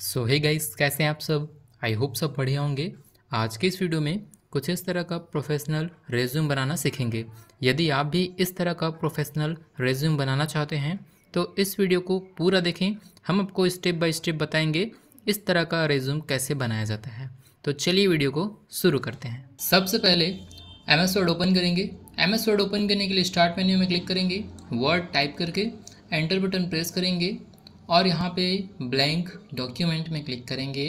सो hey guys कैसे हैं आप सब आई होप सब बढ़िया होंगे आज के इस वीडियो में कुछ इस तरह का प्रोफेशनल रेज्यूम बनाना सीखेंगे यदि आप भी इस तरह का प्रोफेशनल रेज्यूम बनाना चाहते हैं तो इस वीडियो को पूरा देखें हम आपको स्टेप बाय स्टेप बताएंगे इस तरह का रेज्यूम कैसे बनाया जाता है तो चलिए वीडियो को शुरू करते हैं सबसे पहले एम एस वर्ड ओपन करेंगे एम एस वर्ड ओपन करने के लिए स्टार्ट मेन्यू में क्लिक करेंगे वर्ड टाइप करके एंटर बटन प्रेस करेंगे और यहाँ पे ब्लैंक डॉक्यूमेंट में क्लिक करेंगे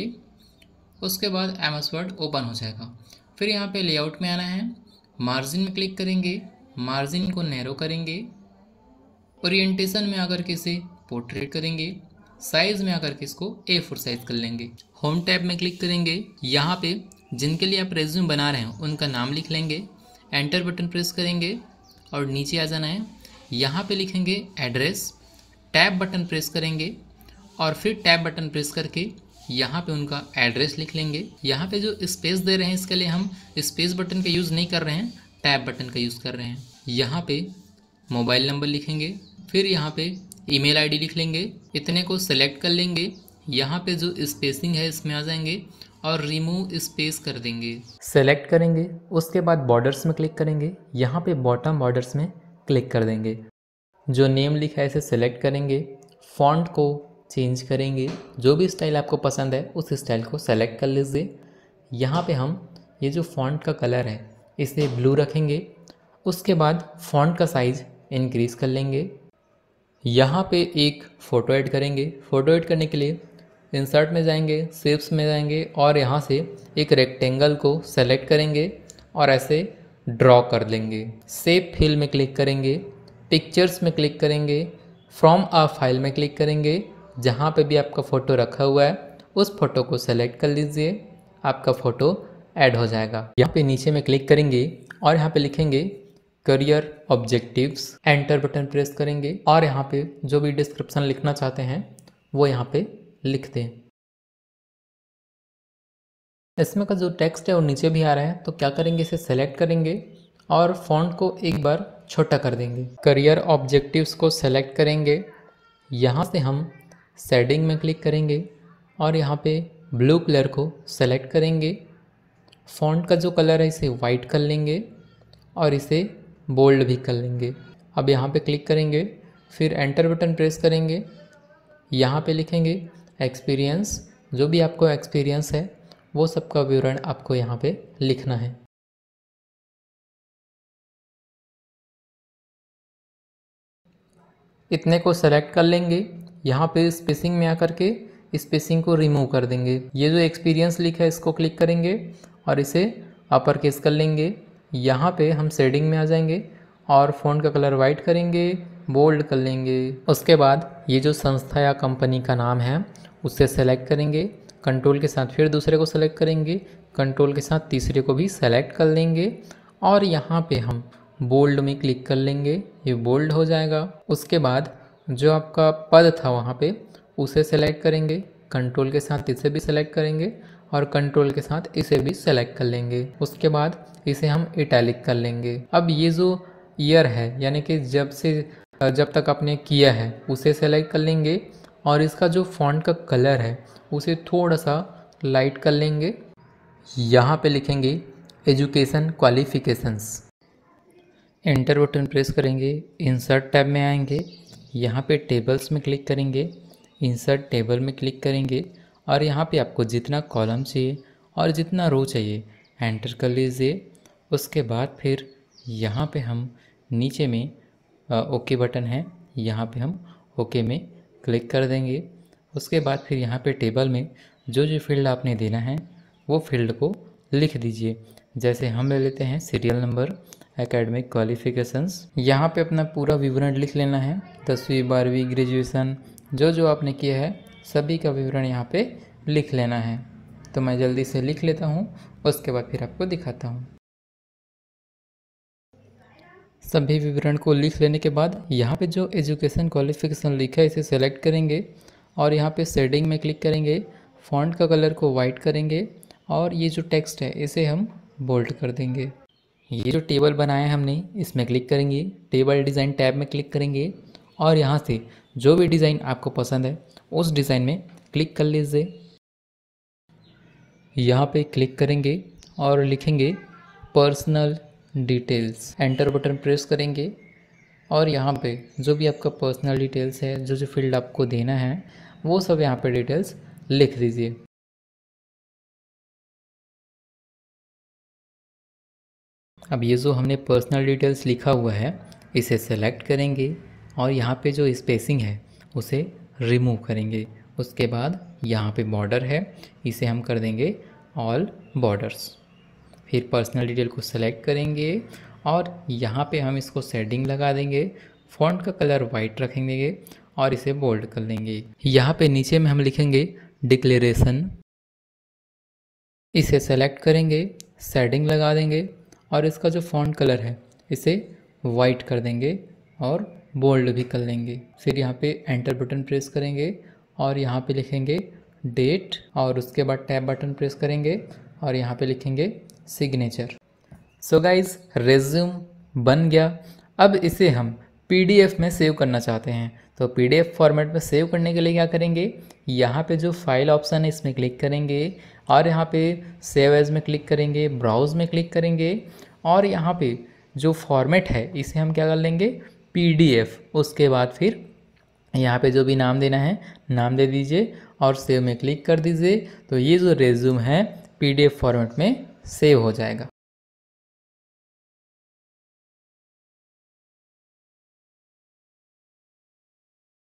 उसके बाद एम एस वर्ड ओपन हो जाएगा फिर यहाँ पे लेआउट में आना है मार्जिन में क्लिक करेंगे मार्जिन को नैरो करेंगे ओरिएंटेशन में आकर के इसे पोर्ट्रेट करेंगे साइज़ में आकर के इसको ए फोर साइज़ कर लेंगे होम टैब में क्लिक करेंगे यहाँ पे जिनके लिए आप रेज्यूम बना रहे हैं उनका नाम लिख लेंगे एंटर बटन प्रेस करेंगे और नीचे आ जाना है यहाँ पे लिखेंगे एड्रेस टैब बटन प्रेस करेंगे और फिर टैब बटन प्रेस करके यहाँ पे उनका एड्रेस लिख लेंगे यहाँ पे जो स्पेस दे रहे हैं इसके लिए हम स्पेस बटन का यूज़ नहीं कर रहे हैं टैब बटन का यूज़ कर रहे हैं यहाँ पे मोबाइल नंबर लिखेंगे फिर यहाँ पे ईमेल आईडी लिख लेंगे इतने को सेलेक्ट कर लेंगे यहाँ पे जो स्पेसिंग है इसमें आ जाएंगे और रिमूव स्पेस कर देंगे सेलेक्ट करेंगे उसके बाद बॉर्डर्स में क्लिक करेंगे यहाँ पर बॉटम बॉर्डर्स में क्लिक कर देंगे जो नेम लिखा है इसे सेलेक्ट करेंगे फॉन्ट को चेंज करेंगे जो भी स्टाइल आपको पसंद है उस स्टाइल को सेलेक्ट कर लीजिए यहाँ पे हम ये जो फॉन्ट का कलर है इसे ब्लू रखेंगे उसके बाद फॉन्ट का साइज़ इंक्रीज़ कर लेंगे यहाँ पे एक फ़ोटो ऐड करेंगे फ़ोटो ऐड करने के लिए इंसर्ट में जाएंगे सेप्स में जाएंगे और यहाँ से एक रेक्टेंगल को सेलेक्ट करेंगे और ऐसे ड्रॉ कर लेंगे सेप फिल में क्लिक करेंगे पिक्चर्स में क्लिक करेंगे फ्रॉम आ फाइल में क्लिक करेंगे जहाँ पे भी आपका फ़ोटो रखा हुआ है उस फोटो को सेलेक्ट कर लीजिए आपका फ़ोटो ऐड हो जाएगा यहाँ पे नीचे में क्लिक करेंगे और यहाँ पे लिखेंगे career objectives enter button press करेंगे और यहाँ पे जो भी डिस्क्रिप्शन लिखना चाहते हैं वो यहाँ पे लिख दें इसमें का जो टेक्स्ट है वो नीचे भी आ रहा है तो क्या करेंगे इसे सेलेक्ट करेंगे और फ़ॉन्ट को एक बार छोटा कर देंगे करियर ऑब्जेक्टिव्स को सेलेक्ट करेंगे यहाँ से हम सेडिंग में क्लिक करेंगे और यहाँ पे ब्लू कलर को सेलेक्ट करेंगे फ़ॉन्ट का जो कलर है इसे वाइट कर लेंगे और इसे बोल्ड भी कर लेंगे अब यहाँ पे क्लिक करेंगे फिर एंटर बटन प्रेस करेंगे यहाँ पे लिखेंगे एक्सपीरियंस जो भी आपको एक्सपीरियंस है वो सबका विवरण आपको यहाँ पे लिखना है इतने को सेलेक्ट कर लेंगे यहाँ पे स्पेसिंग में आकर के स्पेसिंग को रिमूव कर देंगे ये जो एक्सपीरियंस लिखा है इसको क्लिक करेंगे और इसे अपर केस कर लेंगे यहाँ पे हम सेडिंग में आ जाएंगे और फ़ोन का कलर वाइट करेंगे बोल्ड कर लेंगे उसके बाद ये जो संस्था या कंपनी का नाम है उससे सेलेक्ट करेंगे कंट्रोल के साथ फिर दूसरे को सेलेक्ट करेंगे कंट्रोल के साथ तीसरे को भी सेलेक्ट कर लेंगे और यहाँ पे हम बोल्ड में क्लिक कर लेंगे ये बोल्ड हो जाएगा उसके बाद जो आपका पद था वहाँ पे उसे सेलेक्ट करेंगे कंट्रोल के साथ इसे भी सेलेक्ट करेंगे और कंट्रोल के साथ इसे भी सेलेक्ट कर लेंगे उसके बाद इसे हम इटैलिक कर लेंगे अब ये जो ईयर है यानी कि जब से जब तक आपने किया है उसे सेलेक्ट कर लेंगे और इसका जो फॉन्ट का कलर है उसे थोड़ा सा लाइट कर लेंगे यहाँ पे लिखेंगे education qualifications enter button press करेंगे इंसर्ट टैब में आएंगे यहाँ पे टेबल्स में क्लिक करेंगे इंसर्ट टेबल में क्लिक करेंगे और यहाँ पे आपको जितना कॉलम चाहिए और जितना रो चाहिए एंटर कर लीजिए उसके बाद फिर यहाँ पे हम नीचे में आ, ओके बटन है यहाँ पे हम ओके में क्लिक कर देंगे उसके बाद फिर यहाँ पे टेबल में जो जो फील्ड आपने देना है वो फील्ड को लिख दीजिए जैसे हम ले लेते हैं सीरियल नंबर एकेडमिक क्वालिफिकेशंस यहाँ पे अपना पूरा विवरण लिख लेना है दसवीं बारहवीं ग्रेजुएशन जो जो आपने किया है सभी का विवरण यहाँ पे लिख लेना है तो मैं जल्दी से लिख लेता हूँ उसके बाद फिर आपको दिखाता हूँ सभी विवरण को लिख लेने के बाद यहाँ पे जो एजुकेशन क्वालिफिकेशन लिखा है इसे सेलेक्ट करेंगे और यहाँ पे सेडिंग में क्लिक करेंगे फॉन्ट का कलर को वाइट करेंगे और ये जो टेक्स्ट है इसे हम बोल्ड कर देंगे ये जो टेबल बनाया है हमने इसमें क्लिक करेंगे टेबल डिज़ाइन टैब में क्लिक करेंगे और यहाँ से जो भी डिज़ाइन आपको पसंद है उस डिज़ाइन में क्लिक कर लीजिए यहाँ पे क्लिक करेंगे और लिखेंगे personal details enter button press करेंगे और यहाँ पे जो भी आपका पर्सनल डिटेल्स है जो जो फील्ड आपको देना है वो सब यहाँ पे डिटेल्स लिख दीजिए अब ये जो हमने पर्सनल डिटेल्स लिखा हुआ है इसे सेलेक्ट करेंगे और यहाँ पे जो स्पेसिंग है उसे रिमूव करेंगे उसके बाद यहाँ पे बॉर्डर है इसे हम कर देंगे ऑल बॉर्डर्स फिर पर्सनल डिटेल को सेलेक्ट करेंगे और यहाँ पे हम इसको सेडिंग लगा देंगे फॉन्ट का कलर वाइट रखेंगे और इसे बोल्ड कर लेंगे यहाँ पे नीचे में हम लिखेंगे डिक्लेरेशन इसे सेलेक्ट करेंगे सेडिंग लगा देंगे और इसका जो फॉन्ट कलर है इसे वाइट कर देंगे और बोल्ड भी कर लेंगे फिर यहाँ पे एंटर बटन प्रेस करेंगे और यहाँ पे लिखेंगे डेट और उसके बाद टैब बटन प्रेस करेंगे और यहाँ पे लिखेंगे सिग्नेचर सो गाइज रेज्यूम बन गया अब इसे हम पीडीएफ में सेव करना चाहते हैं तो पीडीएफ फॉर्मेट में सेव करने के लिए क्या करेंगे यहाँ पे जो फाइल ऑप्शन है इसमें क्लिक करेंगे और यहाँ पे सेव एज में क्लिक करेंगे ब्राउज में क्लिक करेंगे और यहाँ पे जो फॉर्मेट है इसे हम क्या कर लेंगे पीडीएफ उसके बाद फिर यहाँ पे जो भी नाम देना है नाम दे दीजिए और सेव में क्लिक कर दीजिए तो ये जो रेज्यूम है पी फॉर्मेट में सेव हो जाएगा